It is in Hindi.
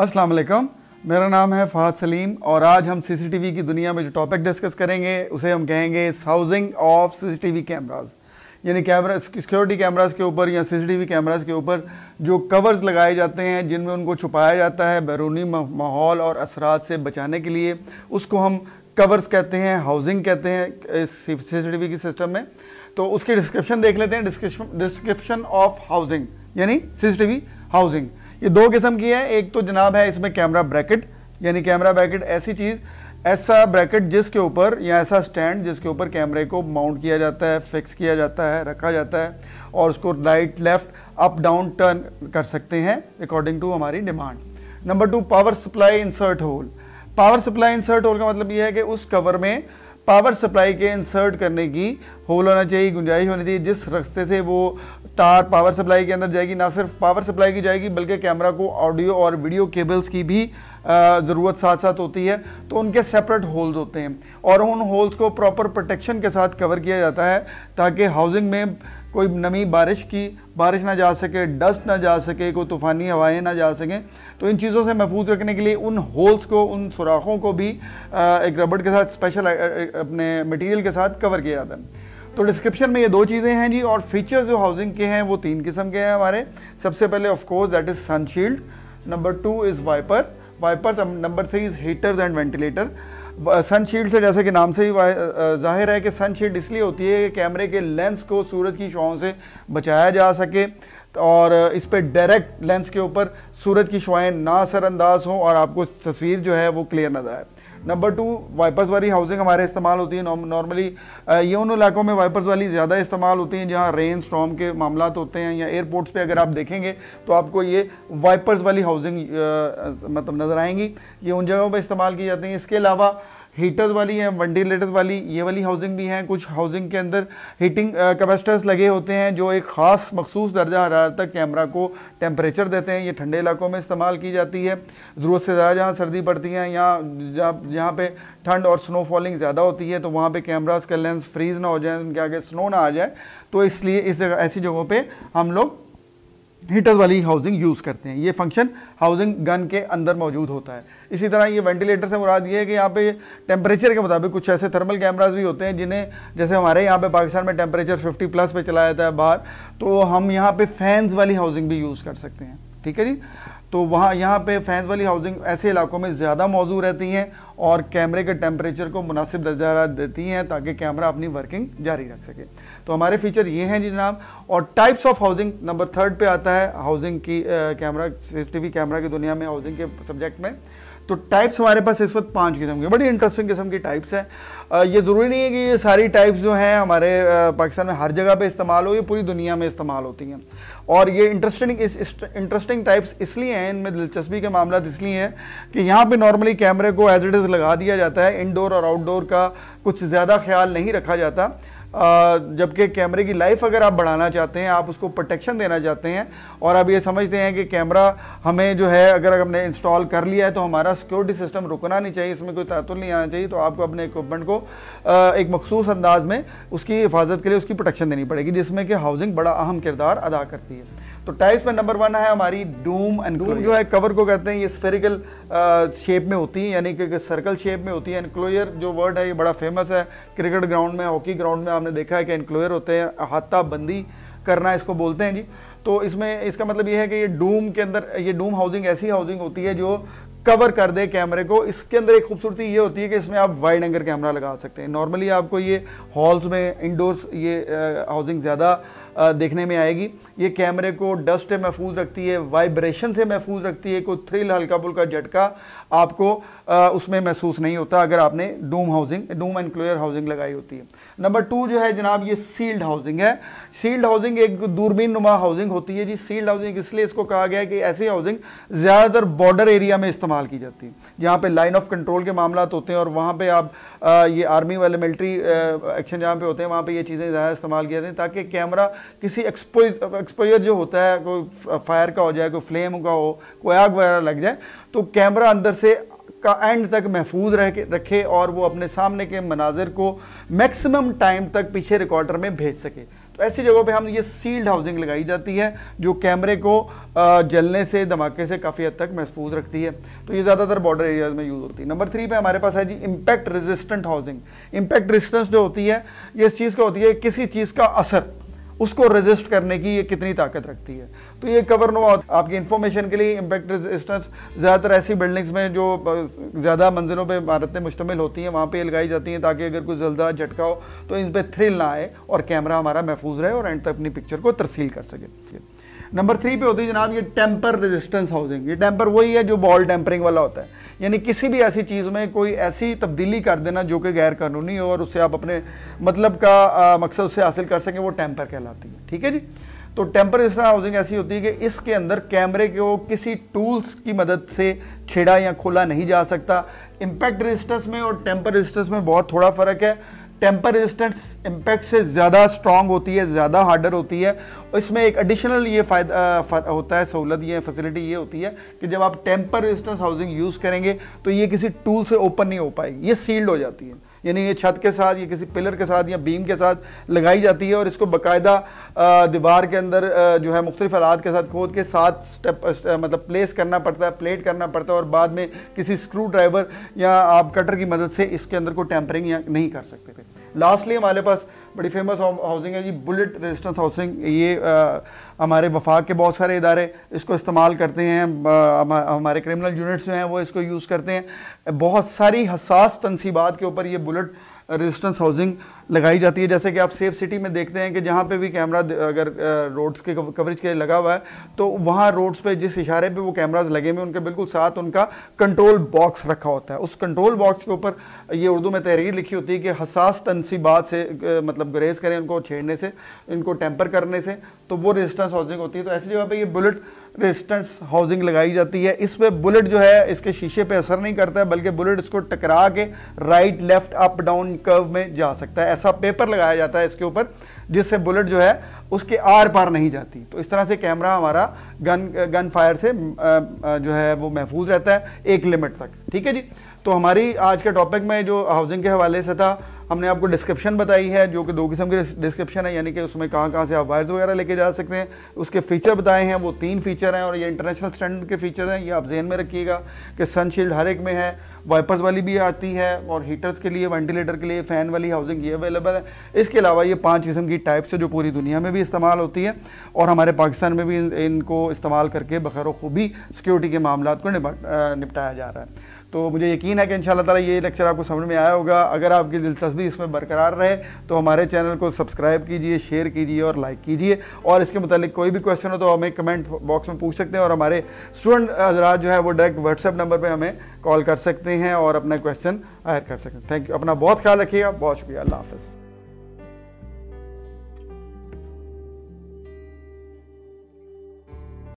अस्सलाम वालेकुम मेरा नाम है फहद सलीम और आज हम सीसीटीवी की दुनिया में जो टॉपिक डिस्कस करेंगे उसे हम कहेंगे हाउसिंग ऑफ सीसीटीवी कैमरास यानी कैमरा सिक्योरिटी कैमरास के ऊपर या सीसीटीवी कैमरास के ऊपर जो कवर्स लगाए जाते हैं जिनमें उनको छुपाया जाता है बैरूनी माहौल और असरात से बचाने के लिए उसको हम कवर्स कहते हैं हाउसिंग कहते हैं सीसीटीवी की सिस्टम में तो उसकी डिस्क्रिप्शन देख लेते हैं डिस्क्रिप्शन ऑफ हाउसिंग यानी सीसीटीवी हाउसिंग ये दो किस्म की है एक तो जनाब है इसमें कैमरा ब्रैकेट यानी कैमरा ब्रैकेट ऐसी चीज़ ऐसा ब्रैकेट जिसके ऊपर या ऐसा स्टैंड जिसके ऊपर कैमरे को माउंट किया जाता है फिक्स किया जाता है रखा जाता है और उसको right left up down turn कर सकते हैं अकॉर्डिंग टू हमारी demand number two power supply insert hole power supply insert hole का मतलब ये है कि उस कवर में पावर सप्लाई के इंसर्ट करने की होल होना चाहिए गुंजाइश होनी चाहिए जिस रास्ते से वो तार पावर सप्लाई के अंदर जाएगी ना सिर्फ पावर सप्लाई की जाएगी बल्कि कैमरा को ऑडियो और वीडियो केबल्स की भी ज़रूरत साथ साथ होती है तो उनके सेपरेट होल्स होते हैं और उन होल्स को प्रॉपर प्रोटेक्शन के साथ कवर किया जाता है ताकि हाउसिंग में कोई नमी बारिश की बारिश ना जा सके डस्ट ना जा सके कोई तूफ़ानी हवाएं ना जा सकें तो इन चीज़ों से महफूज रखने के लिए उन होल्स को उन सुराखों को भी एक रबड़ के साथ स्पेशल अपने मटेरियल के साथ कवर किया जाता है तो डिस्क्रिप्शन में ये दो चीज़ें हैं जी और फीचर्स जो हाउसिंग के हैं वो तीन किस्म के हैं हमारे सबसे पहले of course that is sunshield number two is wiper wipers number three is heaters and ventilator sunshield से जैसे कि नाम से ही uh, uh, जाहिर है कि सनशील्ड इसलिए होती है कि कैमरे के लेंस को सूरज की शुआओं से बचाया जा सके और uh, इस पर डायरेक्ट लेंस के ऊपर सूरज की शुआएँ ना असरअंदाज हों और आपको तस्वीर जो है वो क्लियर नजर आए नंबर टू वाइपर्स वाली हाउसिंग हमारे इस्तेमाल होती है नॉर्मली ये उन इलाकों में वाइपर्स वाली ज़्यादा इस्तेमाल होती हैं जहाँ रेन स्टॉम के मामला होते हैं या एयरपोर्ट्स पर अगर आप देखेंगे तो आपको ये वाइपर्स वाली हाउसिंग मतलब नज़र आएंगी ये उन जगहों पर इस्तेमाल की जाती हैं इसके अलावा हीटर्स वाली है वेंटिलेटर्स वाली ये वाली हाउसिंग भी हैं कुछ हाउसिंग के अंदर हीटिंग कैपेसिटर्स लगे होते हैं जो एक ख़ास मखसूस दर्जा हरारत तक कैमरा को टेम्परेचर देते हैं ये ठंडे इलाकों में इस्तेमाल की जाती है ज़रूरत से ज़्यादा जहाँ सर्दी पड़ती है या जहाँ जहाँ पर ठंड और स्नो फॉलिंग ज़्यादा होती है तो वहाँ पर कैमराज का लेंस फ्रीज़ ना हो जाए उनके आगे स्नो ना आ जाए तो इसलिए इस ऐसी जगहों पर हम लोग हीटर वाली हाउसिंग यूज़ करते हैं ये फंक्शन हाउसिंग गन के अंदर मौजूद होता है इसी तरह ये वेंटिलेटर से मुराद ये है कि यहाँ पे टेम्परेचर के मुताबिक कुछ ऐसे थर्मल कैमराज भी होते हैं जिन्हें जैसे हमारे यहाँ पे पाकिस्तान में टेम्परेचर 50 प्लस पे चलाया जाता है बाहर तो हम यहाँ पे फैंस वाली हाउसिंग भी यूज़ कर सकते हैं ठीक है जी तो वहाँ यहाँ पे फैंस वाली हाउसिंग ऐसे इलाकों में ज़्यादा मौजू रहती हैं और कैमरे के टेम्परेचर को मुनासिब दर्जा देती हैं ताकि कैमरा अपनी वर्किंग जारी रख सके तो हमारे फीचर ये हैं जी जनाब और types of housing number third पे आता है हाउसिंग की कैमरा सी कैमरा की दुनिया में हाउसिंग के सब्जेक्ट में तो टाइप्स हमारे पास इस वक्त पाँच किस्म के बड़ी इंटरेस्टिंग किस्म की टाइप्स हैं ये ज़रूरी नहीं है कि ये सारी टाइप्स जो हैं हमारे पाकिस्तान में हर जगह पे इस्तेमाल हो ये पूरी दुनिया में इस्तेमाल होती हैं और ये इंटरेस्टिंग इस इंटरेस्टिंग टाइप्स इसलिए हैं इनमें दिलचस्पी के मामला इसलिए हैं कि यहाँ पे नॉर्मली कैमरे को एज इट इज़ लगा दिया जाता है इनडोर और आउटडोर का कुछ ज़्यादा ख्याल नहीं रखा जाता जबकि कैमरे की लाइफ अगर आप बढ़ाना चाहते हैं आप उसको प्रोटेक्शन देना चाहते हैं और आप ये समझते हैं कि कैमरा हमें जो है अगर हमने इंस्टॉल कर लिया है तो हमारा सिक्योरिटी सिस्टम रुकना नहीं चाहिए इसमें कोई तातुल नहीं आना चाहिए तो आपको अपने इक्वमेंट को एक मखसूस अंदाज में उसकी हिफाजत के लिए उसकी प्रोटेक्शन देनी पड़ेगी जिसमें कि हाउसिंग बड़ा अहम किरदार अदा करती है तो टाइप्स में नंबर वन है हमारी डूम एंड डूम जो है कवर को कहते हैं ये स्फेरिकल शेप में होती है यानी कि सर्कल शेप में होती है एनक्लोयर जो वर्ड है ये बड़ा फेमस है क्रिकेट ग्राउंड में हॉकी ग्राउंड में आपने देखा है कि एनक्लोयर होते हैं हाथाबंदी करना इसको बोलते हैं जी तो इसमें इसका मतलब ये है कि ये डूम के अंदर ये डूम हाउसिंग ऐसी हाउसिंग होती है जो कवर कर दे कैमरे को इसके अंदर एक खूबसूरती ये होती है कि इसमें आप वाइड एंगल कैमरा लगा सकते हैं नॉर्मली आपको ये हॉल्स में इंडोर्स ये हाउसिंग ज़्यादा देखने में आएगी ये कैमरे को डस्ट से महफूज रखती है वाइब्रेशन से महफूज रखती है कोई थ्रिल हल्का फुल्का झटका आपको उसमें महसूस नहीं होता अगर आपने dome housing dome and clear housing लगाई होती है नंबर टू जो है जनाब ये सील्ड हाउसिंग है सील्ड हाउसिंग एक दूरबीन नुमा हाउसिंग होती है जी सील्ड हाउसिंग इसलिए इसको कहा गया है कि ऐसी हाउसिंग ज़्यादातर बॉर्डर एरिया में इस्तेमाल की जाती है जहाँ पे लाइन ऑफ कंट्रोल के मामला तो होते हैं और वहाँ पे आप आ, ये आर्मी वाले मिल्ट्री एक्शन जहाँ पे होते हैं वहाँ पे ये चीज़ें ज़्यादा इस्तेमाल की जाती हैं ताकि कैमरा किसी एक्सपोज एक्सपोजर जो होता है कोई फायर का हो जाए कोई फ्लेम का हो कोई आग वगैरह लग जाए तो कैमरा अंदर से का एंड तक महफूज रह रखे और वो अपने सामने के मनाजिर को मैक्सिमम टाइम तक पीछे रिकॉर्डर में भेज सके तो ऐसी जगहों पे हम ये सील्ड हाउसिंग लगाई जाती है जो कैमरे को जलने से धमाके से काफ़ी हद तक महफूज रखती है तो ये ज़्यादातर बॉर्डर एरियाज में यूज़ होती है नंबर थ्री पे हमारे पास है जी impact resistant housing impact resistance जो होती है ये इस चीज़ का होती है किसी चीज़ का असर उसको रजिस्ट करने की ये कितनी ताकत रखती है तो ये कवर नो आपकी इन्फॉर्मेशन के लिए इम्पैक्ट रेजिस्टेंस ज़्यादातर ऐसी बिल्डिंग्स में जो ज़्यादा मंजिलों पर इमारतें मुश्तमिल होती हैं वहाँ पर लगाई जाती हैं ताकि अगर कोई जल्दा झटका हो तो इन पर थ्रिल ना आए और कैमरा हमारा महफूज रहे और एंड तक अपनी पिक्चर को तरसील कर सके नंबर थ्री पे होती है जनाब ये टेम्पर रेजिस्टेंस हाउसिंग ये टेम्पर वही है जो बॉल टेम्परिंग वाला होता है यानी किसी भी ऐसी चीज़ में कोई ऐसी तब्दीली कर देना जो कि गैर कानूनी हो और उससे आप अपने मतलब का आ, मकसद उससे हासिल कर सकें वो टैंपर कहलाती है ठीक है जी तो टेम्पर तरह हाउसिंग ऐसी होती है कि इसके अंदर कैमरे को किसी टूल्स की मदद से छेड़ा या खोला नहीं जा सकता इम्पैक्ट रजिस्टर्स में और टेम्पर रजिस्टर्स में बहुत थोड़ा फ़र्क है टेम्पर रेजिस्टेंस इम्पैक्ट से ज़्यादा स्ट्रॉन्ग होती है ज़्यादा हार्डर होती है और इसमें एक एडिशनल ये फ़ायदा होता है सहूलत ये फैसिलिटी ये होती है कि जब आप टेम्पर रेजिस्टेंस हाउसिंग यूज़ करेंगे तो ये किसी टूल से ओपन नहीं हो पाएगी ये सील्ड हो जाती है यानी ये छत के साथ या किसी पिलर के साथ या बीम के साथ लगाई जाती है और इसको बाकायदा दीवार के अंदर जो है मुख्तलिफ आलात के साथ खोद के साथ स्टेप मतलब प्लेस करना पड़ता है प्लेट करना पड़ता है और बाद में किसी स्क्रू ड्राइवर या आप कटर की मदद से इसके अंदर को टैंपरिंग या नहीं कर सकते थे लास्टली हमारे पास बड़ी फेमस हाउसिंग है जी बुलेट रेजिस्टेंस हाउसिंग ये हमारे वफाक के बहुत सारे इदारे इसको इस्तेमाल करते हैं हमारे क्रिमिनल यूनिट्स जो हैं वो इसको यूज़ करते हैं बहुत सारी हसास तनसीबात के ऊपर ये बुलेट रेजिस्टेंस हाउसिंग लगाई जाती है जैसे कि आप सेफ सिटी में देखते हैं कि जहाँ पे भी कैमरा अगर रोड्स के कवरेज के लिए लगा हुआ है तो वहाँ रोड्स पे जिस इशारे पे वो कैमराज लगे हुए उनके बिल्कुल साथ उनका कंट्रोल बॉक्स रखा होता है उस कंट्रोल बॉक्स के ऊपर ये उर्दू में तहरीर लिखी होती है कि हसास तनसीबात से मतलब ग्रेज करें उनको छेड़ने से इनको टेम्पर करने से तो वो रेजिस्टेंस हाउसिंग होती है तो ऐसी जगह पर ये बुलेट रेजिस्टेंस हाउसिंग लगाई जाती है इस पर बुलेट जो है इसके शीशे पर असर नहीं करता है बल्कि बुलेट इसको टकरा के right left up down curve में जा सकता है ऐसा पेपर लगाया जाता है इसके ऊपर जिससे बुलेट जो है उसके आर पार नहीं जाती तो इस तरह से कैमरा हमारा गन गन फायर से जो है वो महफूज रहता है एक लिमिट तक ठीक है जी तो हमारी आज के टॉपिक में जो हाउसिंग के हवाले से था हमने आपको डिस्क्रिप्शन बताई है जो कि दो किस्म की डिस्क्रिप्शन है यानी कि उसमें कहाँ कहाँ से आप वायर्स वगैरह लेके जा सकते हैं उसके फीचर बताए हैं वो तीन फीचर हैं और ये इंटरनेशनल स्टैंडर्ड के फीचर हैं ये आप जहन में रखिएगा कि सनशील्ड हर एक में है वाइपर्स वाली भी आती है और हीटर्स के लिए वेंटिलेटर के लिए फ़ैन वाली हाउसिंग ये अवेलेबल है इसके अलावा ये पाँच किस्म की टाइप्स है जो पूरी दुनिया में भी इस्तेमाल होती है और हमारे पाकिस्तान में भी इनको इस्तेमाल करके बखैर खूबी सिक्योरिटी के मामला को निपटाया जा रहा है तो मुझे यकीन है कि इन शाला ये लेक्चर आपको समझ में आया होगा अगर आपकी दिलचस्पी इसमें बरकरार रहे तो हमारे चैनल को सब्सक्राइब कीजिए शेयर कीजिए और लाइक कीजिए और इसके मतलब कोई भी क्वेश्चन हो तो हमें कमेंट बॉक्स में पूछ सकते हैं और हमारे स्टूडेंट हज़रा जो है वो डायरेक्ट व्हाट्सएप नंबर पर हमें कॉल कर सकते हैं और अपना क्वेश्चन हायर कर सकते हैं थैंक यू अपना बहुत ख्याल रखिएगा बहुत शुक्रिया अल्लाह हाफ़